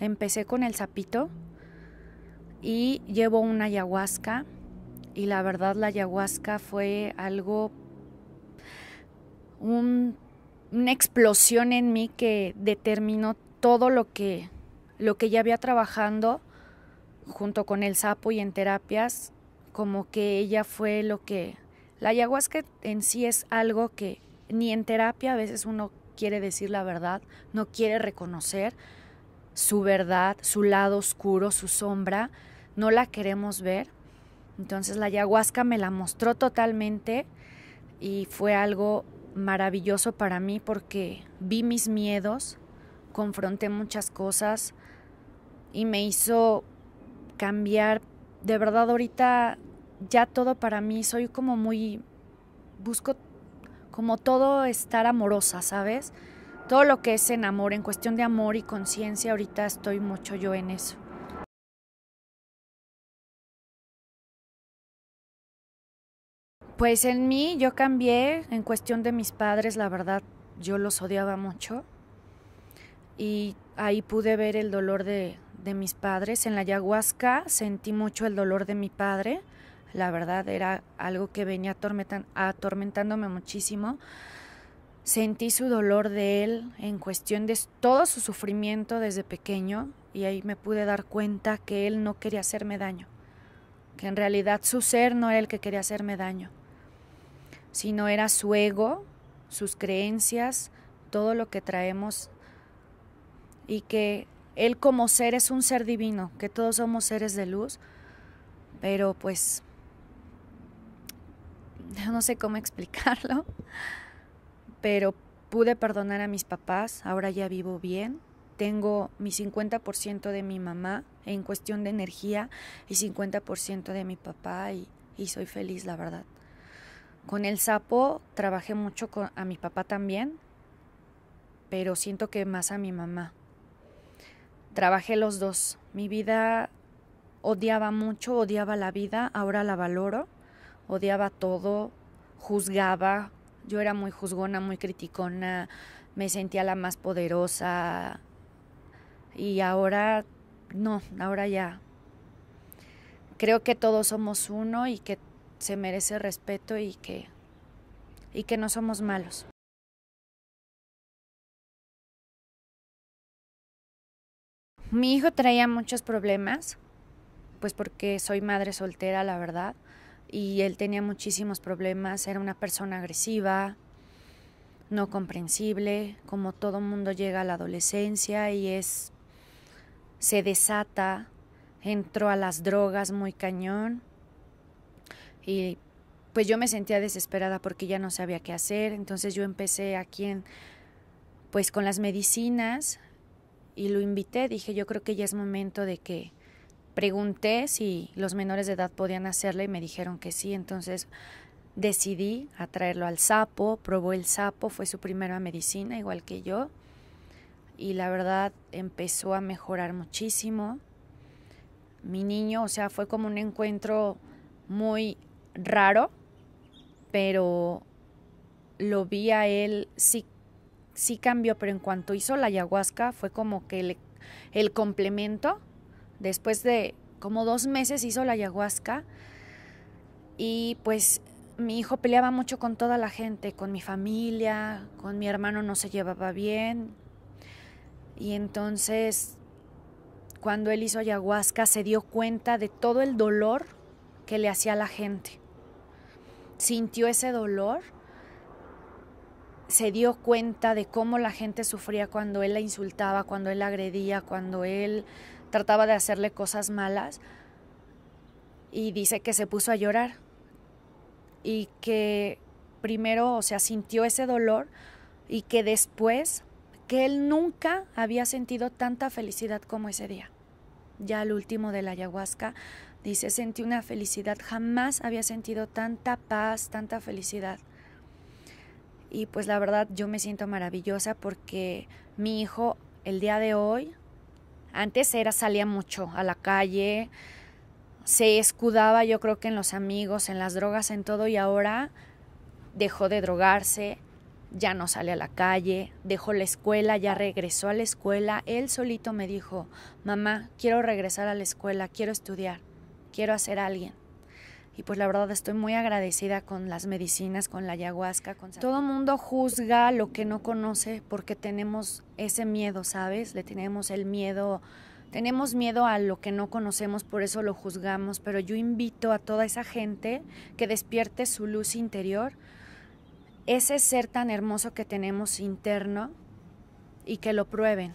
Empecé con el sapito y llevo una ayahuasca y la verdad la ayahuasca fue algo, una explosión en mí que determinó todo lo que, lo que ya había trabajando junto con el sapo y en terapias, como que ella fue lo que... La ayahuasca en sí es algo que ni en terapia a veces uno quiere decir la verdad, no quiere reconocer, su verdad, su lado oscuro, su sombra, no la queremos ver. Entonces la ayahuasca me la mostró totalmente y fue algo maravilloso para mí porque vi mis miedos, confronté muchas cosas y me hizo cambiar. De verdad ahorita ya todo para mí, soy como muy, busco como todo estar amorosa, ¿sabes? todo lo que es en amor, en cuestión de amor y conciencia, ahorita estoy mucho yo en eso. Pues en mí yo cambié en cuestión de mis padres, la verdad yo los odiaba mucho y ahí pude ver el dolor de, de mis padres. En la ayahuasca sentí mucho el dolor de mi padre, la verdad era algo que venía atormentándome muchísimo. Sentí su dolor de él en cuestión de todo su sufrimiento desde pequeño y ahí me pude dar cuenta que él no quería hacerme daño, que en realidad su ser no era el que quería hacerme daño, sino era su ego, sus creencias, todo lo que traemos y que él como ser es un ser divino, que todos somos seres de luz, pero pues yo no sé cómo explicarlo pero pude perdonar a mis papás, ahora ya vivo bien, tengo mi 50% de mi mamá en cuestión de energía y 50% de mi papá y, soy feliz, la verdad. Con el sapo trabajé mucho a mi papá también, pero siento que más a mi mamá. Trabajé los dos. Mi vida odiaba mucho, odiaba la vida, ahora la valoro, odiaba todo, juzgaba, yo era muy juzgona, muy criticona, me sentía la más poderosa y ahora no, ahora ya. Creo que todos somos uno y que se merece respeto y que y que no somos malos. Mi hijo traía muchos problemas, pues porque soy madre soltera, la verdad y él tenía muchísimos problemas, era una persona agresiva, no comprensible, como todo mundo llega a la adolescencia y es se desata, entró a las drogas muy cañón y pues yo me sentía desesperada porque ya no sabía qué hacer, entonces yo empecé aquí en pues con las medicinas y lo invité, dije, yo creo que ya es momento de que pregunté si los menores de edad podían hacerla y me dijeron que sí, entonces decidí atraerlo al sapo, probó el sapo, fue su primera medicina igual que yo y la verdad empezó a mejorar muchísimo. Mi niño, o sea, fue como un encuentro muy raro, pero lo vi a él, sí, sí cambió, pero en cuanto hizo la ayahuasca fue como que el complemento Después de como dos meses hizo la ayahuasca y pues mi hijo peleaba mucho con toda la gente, con mi familia, con mi hermano no se llevaba bien. Y entonces cuando él hizo ayahuasca se dio cuenta de todo el dolor que le hacía a la gente. Sintió ese dolor, se dio cuenta de cómo la gente sufría cuando él la insultaba, cuando él la agredía, cuando él trataba de hacerle cosas malas y dice que se puso a llorar y que primero, o sea, sintió ese dolor y que después que él nunca había sentido tanta felicidad como ese día. Ya el último de la ayahuasca dice, sentí una felicidad, jamás había sentido tanta paz, tanta felicidad. Y pues la verdad yo me siento maravillosa porque mi hijo el día de hoy antes era salía mucho a la calle, se escudaba yo creo que en los amigos, en las drogas, en todo y ahora dejó de drogarse, ya no sale a la calle, dejó la escuela, ya regresó a la escuela. Él solito me dijo, mamá, quiero regresar a la escuela, quiero estudiar, quiero hacer alguien y pues la verdad estoy muy agradecida con las medicinas, con la ayahuasca, con... Todo mundo juzga lo que no conoce porque tenemos ese miedo, ¿sabes? Le tenemos el miedo, tenemos miedo a lo que no conocemos, por eso lo juzgamos, pero yo invito a toda esa gente que despierte su luz interior, ese ser tan hermoso que tenemos interno y que lo prueben.